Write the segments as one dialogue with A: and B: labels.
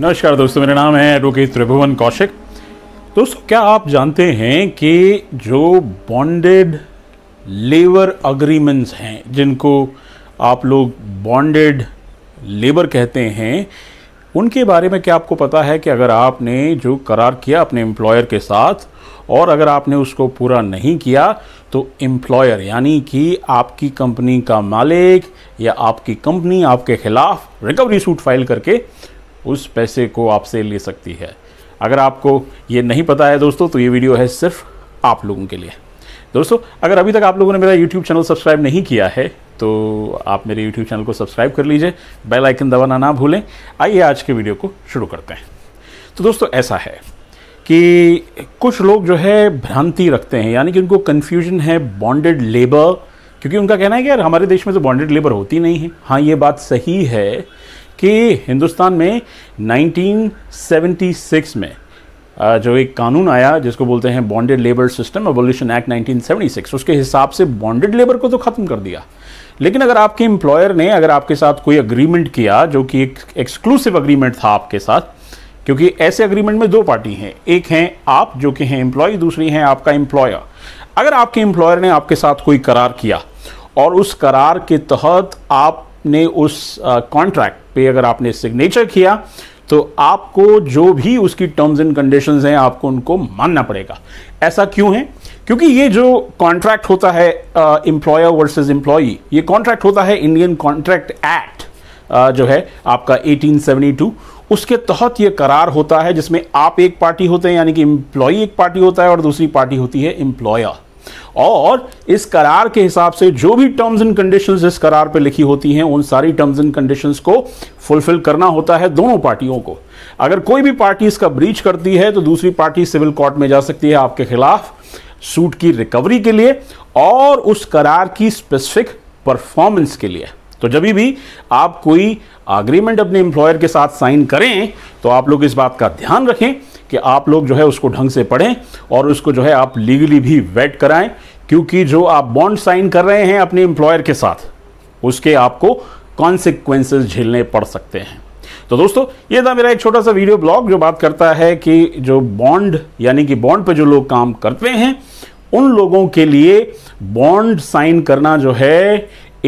A: नमस्कार दोस्तों मेरा नाम है एडवोकेट त्रिभुवन कौशिक दोस्तों क्या आप जानते हैं कि जो बॉन्डेड लेबर अग्रीमेंट्स हैं जिनको आप लोग बॉन्डेड लेबर कहते हैं उनके बारे में क्या आपको पता है कि अगर आपने जो करार किया अपने एम्प्लॉयर के साथ और अगर आपने उसको पूरा नहीं किया तो एम्प्लॉयर यानी कि आपकी कंपनी का मालिक या आपकी कंपनी आपके खिलाफ रिकवरी सूट फाइल करके उस पैसे को आपसे ले सकती है अगर आपको ये नहीं पता है दोस्तों तो ये वीडियो है सिर्फ आप लोगों के लिए दोस्तों अगर अभी तक आप लोगों ने मेरा यूट्यूब चैनल सब्सक्राइब नहीं किया है तो आप मेरे यूट्यूब चैनल को सब्सक्राइब कर लीजिए बेल आइकन दबाना ना भूलें आइए आज के वीडियो को शुरू करते हैं तो दोस्तों ऐसा है कि कुछ लोग जो है भ्रांति रखते हैं यानी कि उनको कन्फ्यूजन है बॉन्डेड लेबर क्योंकि उनका कहना है कि यार हमारे देश में तो बॉन्डेड लेबर होती नहीं है हाँ ये बात सही है कि हिंदुस्तान में 1976 में जो एक कानून आया जिसको बोलते हैं bonded labour system abolition act 1976 उसके हिसाब से बॉन्डेड लेबर को तो ख़त्म कर दिया लेकिन अगर आपके एम्प्लॉयर ने अगर आपके साथ कोई अग्रीमेंट किया जो कि एक एक्सक्लूसिव अग्रीमेंट था आपके साथ क्योंकि ऐसे अग्रीमेंट में दो पार्टी हैं एक हैं आप जो कि हैं एम्प्लॉय दूसरी हैं आपका एम्प्लॉयर अगर आपके एम्प्लॉयर ने आपके साथ कोई करार किया और उस करार के तहत आप आपने उस कॉन्ट्रैक्ट पे अगर आपने सिग्नेचर किया तो आपको जो भी उसकी टर्म्स एंड कंडीशंस हैं आपको उनको मानना पड़ेगा ऐसा क्यों है क्योंकि ये जो कॉन्ट्रैक्ट होता है एम्प्लॉयर वर्सेस एम्प्लॉई ये कॉन्ट्रैक्ट होता है इंडियन कॉन्ट्रैक्ट एक्ट जो है आपका 1872 उसके तहत ये करार होता है जिसमें आप एक पार्टी होते हैं यानी कि एम्प्लॉई एक पार्टी होता है और दूसरी पार्टी होती है एम्प्लॉयर और इस करार के हिसाब से जो भी टर्म्स एंड कंडीशंस इस करार पे लिखी होती हैं उन सारी टर्म्स एंड कंडीशंस को फुलफिल करना होता है दोनों पार्टियों को अगर कोई भी पार्टी इसका ब्रीच करती है तो दूसरी पार्टी सिविल कोर्ट में जा सकती है आपके खिलाफ सूट की रिकवरी के लिए और उस करार की स्पेसिफिक परफॉर्मेंस के लिए तो जब भी आप कोई अग्रीमेंट अपने एम्प्लॉयर के साथ साइन करें तो आप लोग इस बात का ध्यान रखें कि आप लोग जो है उसको ढंग से पढ़ें और उसको जो है आप लीगली भी वेट कराएं क्योंकि जो आप बॉन्ड साइन कर रहे हैं अपने एम्प्लॉयर के साथ उसके आपको कॉन्सिक्वेंसेज झेलने पड़ सकते हैं तो दोस्तों ये था मेरा एक छोटा सा वीडियो ब्लॉग जो बात करता है कि जो बॉन्ड यानी कि बॉन्ड पर जो लोग काम करते हैं उन लोगों के लिए बॉन्ड साइन करना जो है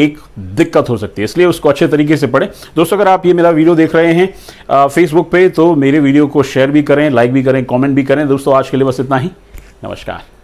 A: एक दिक्कत हो सकती है इसलिए उसको अच्छे तरीके से पढ़ें दोस्तों अगर आप ये मेरा वीडियो देख रहे हैं फेसबुक पे तो मेरे वीडियो को शेयर भी करें लाइक भी करें कॉमेंट भी करें दोस्तों आज के लिए बस इतना ही नमस्कार